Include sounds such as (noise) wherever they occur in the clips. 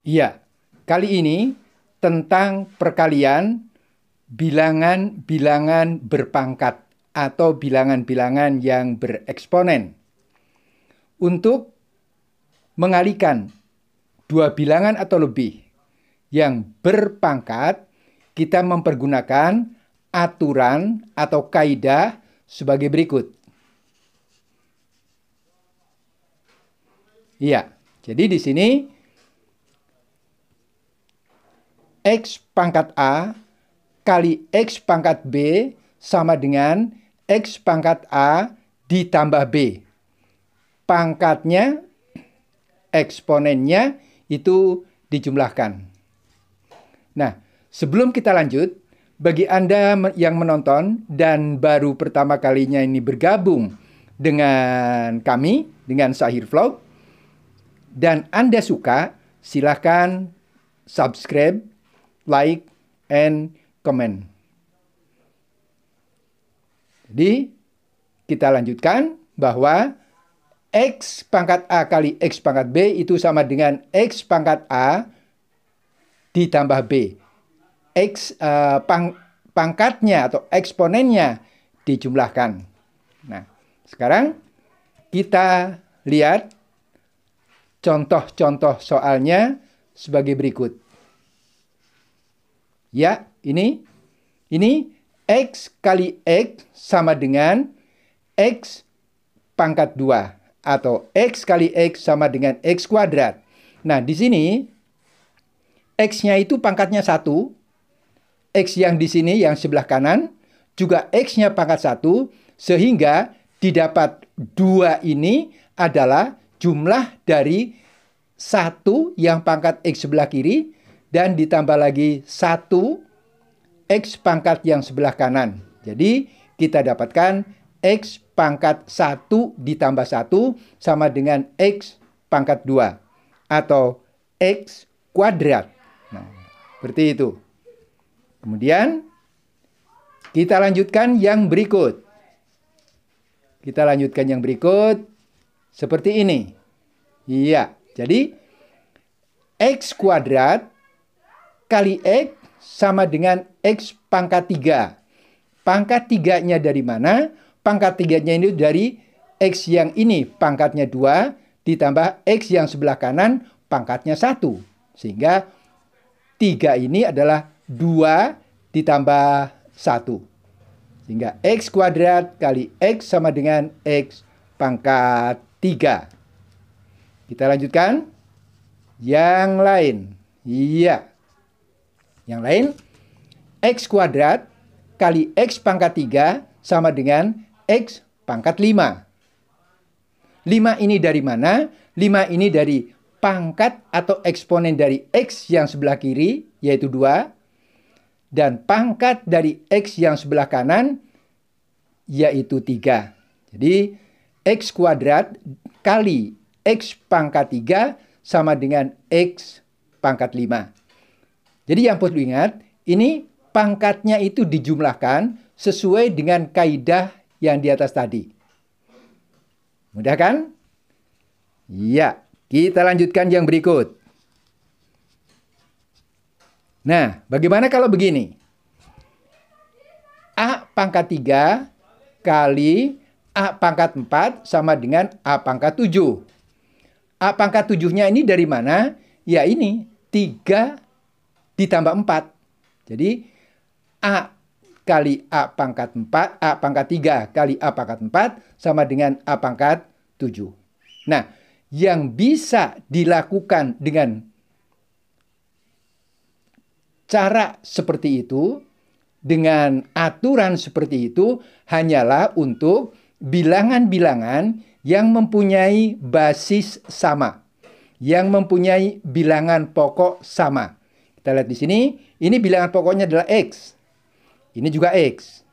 Iya, kali ini tentang perkalian bilangan-bilangan berpangkat atau bilangan-bilangan yang bereksponen. Untuk mengalihkan dua bilangan atau lebih yang berpangkat, kita mempergunakan aturan atau kaidah sebagai berikut. Iya, jadi di sini X pangkat A kali X pangkat B sama dengan X pangkat A ditambah B. Pangkatnya, eksponennya itu dijumlahkan. Nah, sebelum kita lanjut, bagi Anda yang menonton dan baru pertama kalinya ini bergabung dengan kami, dengan Sahir Vlog, dan Anda suka, silahkan subscribe, like, and comment. Jadi, kita lanjutkan bahwa X pangkat A kali X pangkat B itu sama dengan X pangkat A ditambah B. X uh, pang, pangkatnya atau eksponennya dijumlahkan. Nah, sekarang kita lihat contoh-contoh soalnya sebagai berikut. Ya, ini. Ini X kali X sama dengan X pangkat 2. Atau X kali X sama dengan X kuadrat. Nah, di sini X-nya itu pangkatnya 1. X yang di sini, yang sebelah kanan. Juga X-nya pangkat 1. Sehingga didapat 2 ini adalah jumlah dari satu yang pangkat X sebelah kiri dan ditambah lagi satu X pangkat yang sebelah kanan. Jadi kita dapatkan X pangkat 1 ditambah 1 sama dengan X pangkat 2 atau X kuadrat. Nah, seperti itu. Kemudian kita lanjutkan yang berikut. Kita lanjutkan yang berikut seperti ini. Iya, jadi X kuadrat kali X sama dengan X pangkat 3. Pangkat 3-nya dari mana? Pangkat 3-nya ini dari X yang ini pangkatnya 2 ditambah X yang sebelah kanan pangkatnya 1. Sehingga 3 ini adalah 2 ditambah 1. Sehingga X kuadrat kali X sama dengan X pangkat 3. Kita lanjutkan. Yang lain. Iya. Yeah. Yang lain, X kuadrat kali X pangkat 3 sama dengan X pangkat 5. 5 ini dari mana? 5 ini dari pangkat atau eksponen dari X yang sebelah kiri, yaitu 2. Dan pangkat dari X yang sebelah kanan, yaitu 3. Jadi, X kuadrat kali X pangkat 3 sama dengan X pangkat 5. Jadi yang perlu ingat, ini pangkatnya itu dijumlahkan sesuai dengan kaidah yang di atas tadi. Mudah kan? Ya, kita lanjutkan yang berikut. Nah, bagaimana kalau begini? A pangkat 3 kali A pangkat 4 sama dengan A pangkat 7. A pangkat 7-nya ini dari mana? Ya ini, 3 ditambah 4. Jadi A kali A pangkat 4, A pangkat 3 kali A pangkat 4 sama dengan A pangkat 7. Nah, yang bisa dilakukan dengan cara seperti itu, dengan aturan seperti itu, hanyalah untuk bilangan-bilangan yang mempunyai basis sama, yang mempunyai bilangan pokok sama. Kita lihat di sini, ini bilangan pokoknya adalah X. Ini juga X.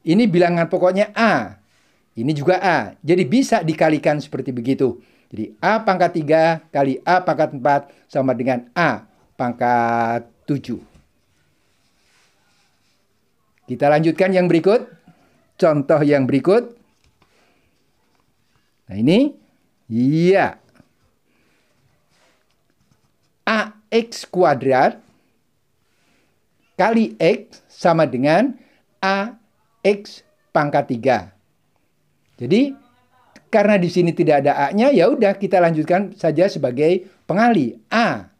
Ini bilangan pokoknya A. Ini juga A. Jadi bisa dikalikan seperti begitu. Jadi A pangkat 3 kali A pangkat 4 sama dengan A pangkat 7. Kita lanjutkan yang berikut. Contoh yang berikut. Nah ini. Iya. AX kuadrat kali X sama dengan AX pangkat 3. Jadi karena di sini tidak ada A-nya, ya udah kita lanjutkan saja sebagai pengali A.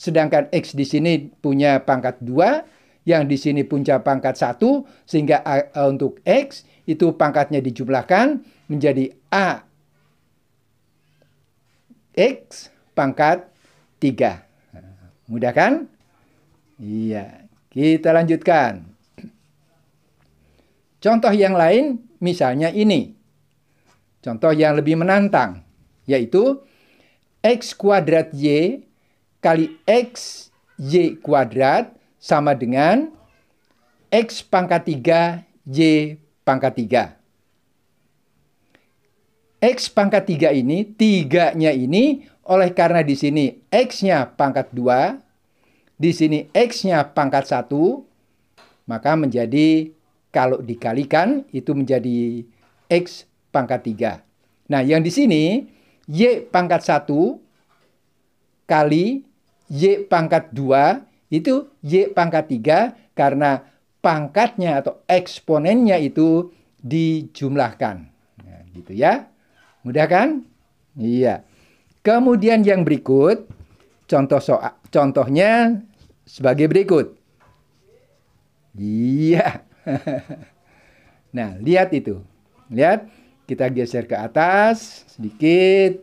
Sedangkan X di sini punya pangkat 2, yang di sini punya pangkat 1, sehingga A, A untuk X itu pangkatnya dijumlahkan menjadi A X pangkat 3. Mudah kan? Iya. Kita lanjutkan. Contoh yang lain misalnya ini. Contoh yang lebih menantang yaitu x kuadrat y kali x y kuadrat sama dengan x pangkat 3 y pangkat 3. X pangkat 3 ini, nya ini, oleh karena di sini X-nya pangkat 2, di sini X-nya pangkat 1, maka menjadi kalau dikalikan itu menjadi X pangkat 3. Nah, yang di sini Y pangkat 1 kali Y pangkat 2 itu Y pangkat 3 karena pangkatnya atau eksponennya itu dijumlahkan. Nah, gitu ya. Mudah kan? Iya. Kemudian yang berikut, contoh soal, contohnya sebagai berikut. Iya. (laughs) nah, lihat itu. Lihat, kita geser ke atas sedikit.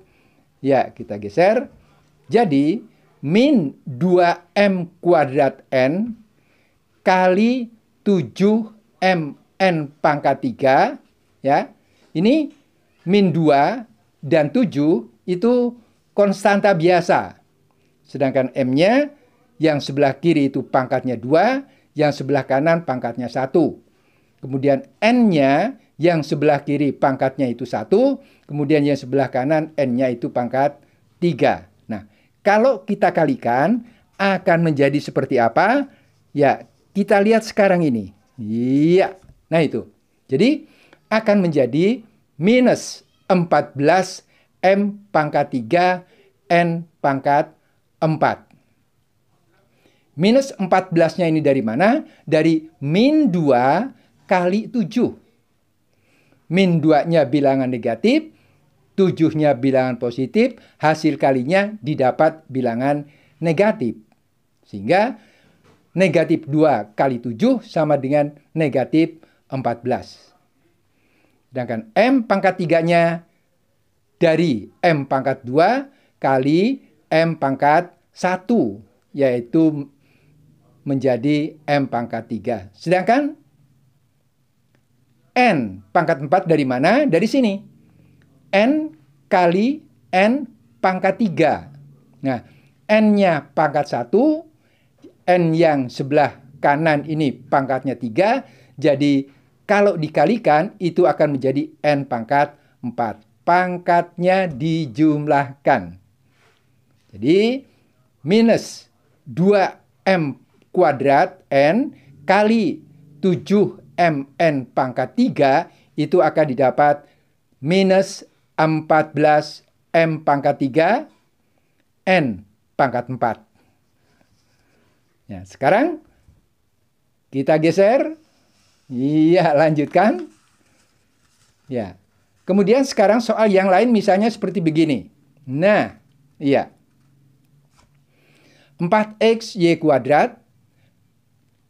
Ya, kita geser. Jadi, min 2m kuadrat n kali 7 n pangkat 3 ya. Ini min 2 dan 7 itu konstanta biasa. Sedangkan m-nya yang sebelah kiri itu pangkatnya dua, yang sebelah kanan pangkatnya satu. Kemudian n-nya yang sebelah kiri pangkatnya itu satu, kemudian yang sebelah kanan n-nya itu pangkat tiga. Nah, kalau kita kalikan akan menjadi seperti apa? Ya, kita lihat sekarang ini. Iya, nah itu. Jadi akan menjadi minus 14 M pangkat 3 N pangkat 4. Minus 14-nya ini dari mana? Dari min 2 kali 7. Min 2-nya bilangan negatif, 7-nya bilangan positif, hasil kalinya didapat bilangan negatif. Sehingga negatif 2 kali 7 sama dengan negatif 14. Sedangkan M pangkat 3-nya dari M pangkat 2 kali M pangkat 1, yaitu menjadi M pangkat 3. Sedangkan N pangkat 4 dari mana? Dari sini. N kali N pangkat 3. Nah, N-nya pangkat 1, N yang sebelah kanan ini pangkatnya 3. Jadi kalau dikalikan itu akan menjadi N pangkat 4. Pangkatnya dijumlahkan. Jadi minus 2M kuadrat N kali 7 MN pangkat 3 itu akan didapat minus 14 M pangkat 3 N pangkat 4. Ya, sekarang kita geser. Iya, lanjutkan. Ya. Kemudian sekarang soal yang lain misalnya seperti begini. Nah, iya. 4x y kuadrat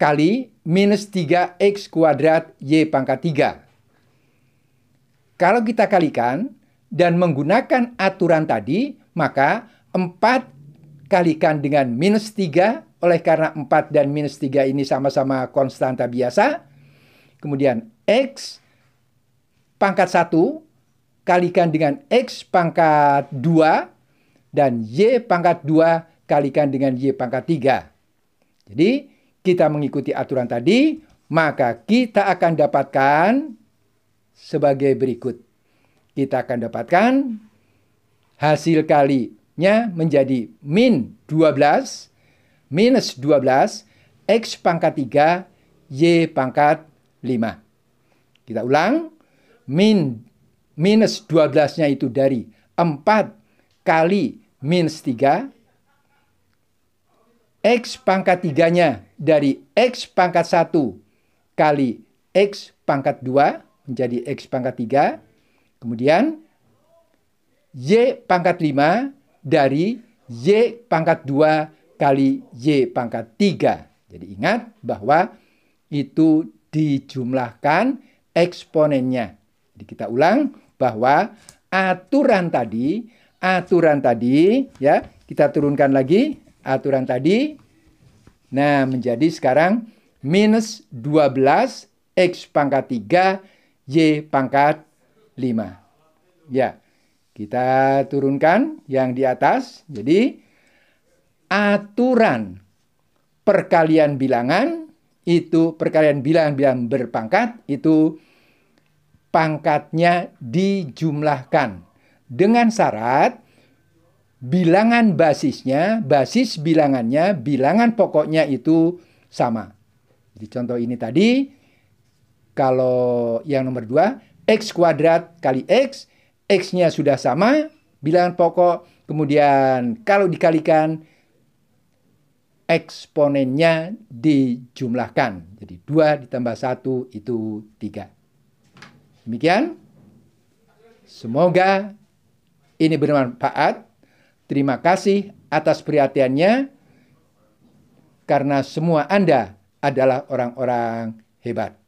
kali minus 3x kuadrat y pangkat 3. Kalau kita kalikan dan menggunakan aturan tadi, maka 4 kalikan dengan minus 3, oleh karena 4 dan minus 3 ini sama-sama konstanta biasa. Kemudian x pangkat 1 kalikan dengan x pangkat 2 dan y pangkat 2 kalikan dengan y pangkat 3. Jadi kita mengikuti aturan tadi, maka kita akan dapatkan sebagai berikut. Kita akan dapatkan hasil kalinya menjadi min 12 minus 12 X pangkat 3 Y pangkat 5. Kita ulang. Min minus 12-nya itu dari 4 kali minus 3. X pangkat 3-nya dari X pangkat 1 kali X pangkat 2 menjadi X pangkat 3. Kemudian Y pangkat 5 dari Y pangkat 2 kali Y pangkat 3. Jadi ingat bahwa itu dijumlahkan eksponennya. Jadi kita ulang bahwa aturan tadi, aturan tadi ya, kita turunkan lagi aturan tadi Nah, menjadi sekarang minus 12 X pangkat 3, Y pangkat 5. Ya, kita turunkan yang di atas. Jadi, aturan perkalian bilangan itu perkalian bilangan-bilangan berpangkat itu pangkatnya dijumlahkan dengan syarat bilangan basisnya, basis bilangannya, bilangan pokoknya itu sama. Jadi contoh ini tadi, kalau yang nomor dua X kuadrat kali X, X-nya sudah sama, bilangan pokok, kemudian kalau dikalikan, eksponennya dijumlahkan. Jadi 2 ditambah 1 itu 3. Demikian. Semoga ini bermanfaat. Terima kasih atas perhatiannya, karena semua Anda adalah orang-orang hebat.